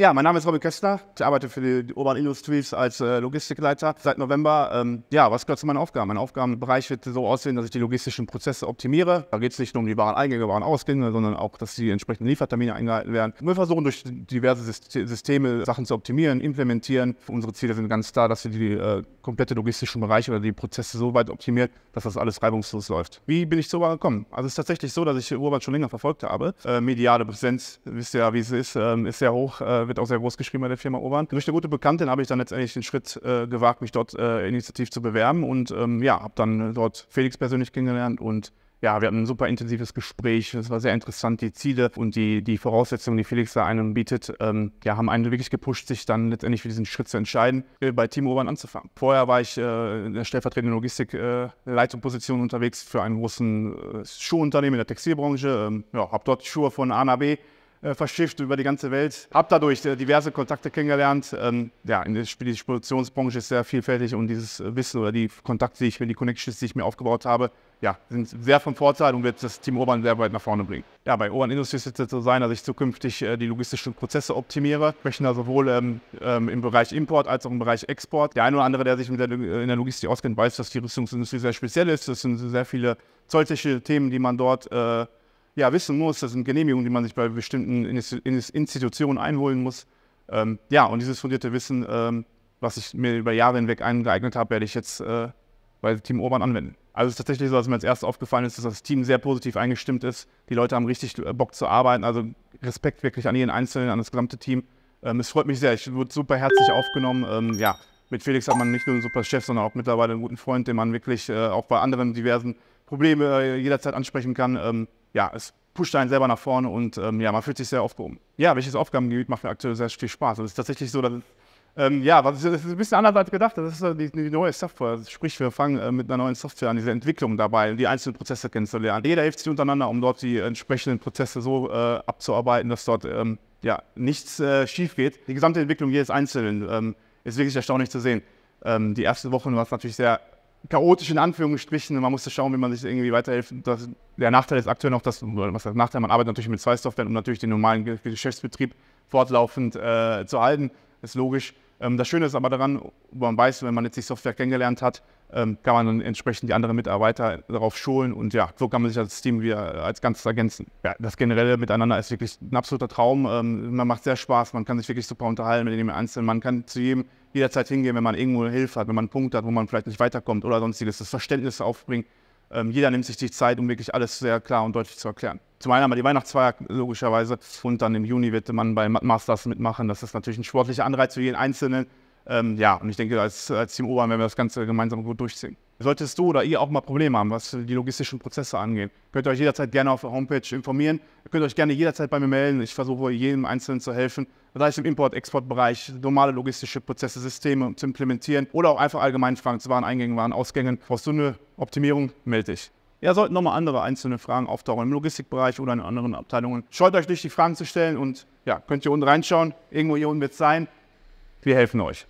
Ja, mein Name ist Robin Köstner. Ich arbeite für die Urban Industries als äh, Logistikleiter seit November. Ähm, ja, was gehört zu meinen Aufgaben? Mein Aufgabenbereich wird so aussehen, dass ich die logistischen Prozesse optimiere. Da geht es nicht nur um die Wareneingänge, Warenausgänge, sondern auch, dass die entsprechenden Liefertermine eingehalten werden. Wir versuchen durch diverse Systeme Sachen zu optimieren, implementieren. Unsere Ziele sind ganz klar, dass wir die äh, komplette logistischen Bereiche oder die Prozesse so weit optimiert, dass das alles reibungslos läuft. Wie bin ich zu Urban gekommen? Also es ist tatsächlich so, dass ich Urban schon länger verfolgt habe. Äh, mediale Präsenz, wisst ihr ja, wie es ist, ähm, ist sehr hoch. Äh, wird auch sehr groß geschrieben bei der Firma Urban. Durch eine gute Bekanntin habe ich dann letztendlich den Schritt äh, gewagt, mich dort äh, initiativ zu bewerben und ähm, ja, habe dann äh, dort Felix persönlich kennengelernt und ja, wir hatten ein super intensives Gespräch. Es war sehr interessant, die Ziele und die, die Voraussetzungen, die Felix da einem bietet, ähm, ja, haben einen wirklich gepusht, sich dann letztendlich für diesen Schritt zu entscheiden, äh, bei Team Urban anzufangen. Vorher war ich äh, in der stellvertretenden Logistik-Leitungsposition äh, unterwegs für einen großen äh, Schuhunternehmen in der Textilbranche. Ähm, ja, habe dort Schuhe von A nach B äh, verschifft über die ganze Welt. Hab dadurch äh, diverse Kontakte kennengelernt. Ähm, ja, in der Speditionsbranche ist sehr vielfältig und dieses äh, Wissen oder die Kontakte, die ich mir, die Connections, die ich mir aufgebaut habe, ja, sind sehr von Vorteil und wird das Team Urban sehr weit nach vorne bringen. Ja, bei Urban Industries wird es so sein, dass ich zukünftig äh, die logistischen Prozesse optimiere. Ich möchte da sowohl ähm, ähm, im Bereich Import als auch im Bereich Export. Der eine oder andere, der sich der, äh, in der Logistik auskennt, weiß, dass die Rüstungsindustrie sehr speziell ist. Das sind sehr viele zolltechnische Themen, die man dort äh, ja, wissen muss, das sind Genehmigungen, die man sich bei bestimmten Institutionen einholen muss. Ähm, ja, und dieses fundierte Wissen, ähm, was ich mir über Jahre hinweg eingeeignet habe, werde ich jetzt äh, bei Team Urban anwenden. Also es ist tatsächlich so, dass mir als erstes aufgefallen ist, dass das Team sehr positiv eingestimmt ist. Die Leute haben richtig äh, Bock zu arbeiten, also Respekt wirklich an jeden Einzelnen, an das gesamte Team. Ähm, es freut mich sehr, ich wurde super herzlich aufgenommen. Ähm, ja, mit Felix hat man nicht nur einen super Chef, sondern auch mittlerweile einen guten Freund, den man wirklich äh, auch bei anderen diversen Problemen äh, jederzeit ansprechen kann. Ähm, ja, es pusht einen selber nach vorne und ähm, ja, man fühlt sich sehr aufgehoben. Ja, welches Aufgabengebiet macht mir aktuell sehr viel Spaß? Und es ist tatsächlich so, dass ähm, ja, das ist ein bisschen andererseits gedacht. Das ist die, die neue Software. Sprich, wir fangen äh, mit einer neuen Software an, diese Entwicklung dabei, die einzelnen Prozesse kennenzulernen. Jeder hilft sich untereinander, um dort die entsprechenden Prozesse so äh, abzuarbeiten, dass dort ähm, ja, nichts äh, schief geht. Die gesamte Entwicklung jedes Einzelnen ähm, ist wirklich erstaunlich zu sehen. Ähm, die ersten Wochen war es natürlich sehr chaotisch in Anführungsstrichen. und Man musste schauen, wie man sich irgendwie weiterhilft. Das, der Nachteil ist aktuell noch, dass, was heißt Nachteil, man arbeitet natürlich mit zwei Software, um natürlich den normalen Geschäftsbetrieb fortlaufend äh, zu halten. Ist logisch. Ähm, das Schöne ist aber daran, wo man weiß, wenn man jetzt die Software kennengelernt hat, ähm, kann man dann entsprechend die anderen Mitarbeiter darauf schulen und ja, so kann man sich als Team wieder als Ganzes ergänzen. Ja, das generelle Miteinander ist wirklich ein absoluter Traum. Ähm, man macht sehr Spaß, man kann sich wirklich super unterhalten mit jedem Einzelnen. Man kann zu jedem jederzeit hingehen, wenn man irgendwo Hilfe hat, wenn man einen Punkt hat, wo man vielleicht nicht weiterkommt oder sonstiges, das Verständnis aufbringen ähm, jeder nimmt sich die Zeit, um wirklich alles sehr klar und deutlich zu erklären. Zum einen haben wir die Weihnachtsfeier logischerweise und dann im Juni wird man bei Masters mitmachen. Das ist natürlich ein sportlicher Anreiz für jeden Einzelnen. Ähm, ja, und ich denke, als, als Team Obern werden wir das Ganze gemeinsam gut durchziehen. Solltest du oder ihr auch mal Probleme haben, was die logistischen Prozesse angeht, könnt ihr euch jederzeit gerne auf der Homepage informieren. Ihr könnt euch gerne jederzeit bei mir melden. Ich versuche jedem Einzelnen zu helfen, sei es im Import-Export-Bereich, normale logistische Prozesse, Systeme zu implementieren oder auch einfach allgemein Fragen zu Wareneingängen, Ausgängen. Brauchst du eine Optimierung? Melde dich. Ja, sollten nochmal andere einzelne Fragen auftauchen im Logistikbereich oder in anderen Abteilungen. Scheut euch nicht, die Fragen zu stellen und ja, könnt ihr unten reinschauen. Irgendwo hier unten wird es sein. Wir helfen euch.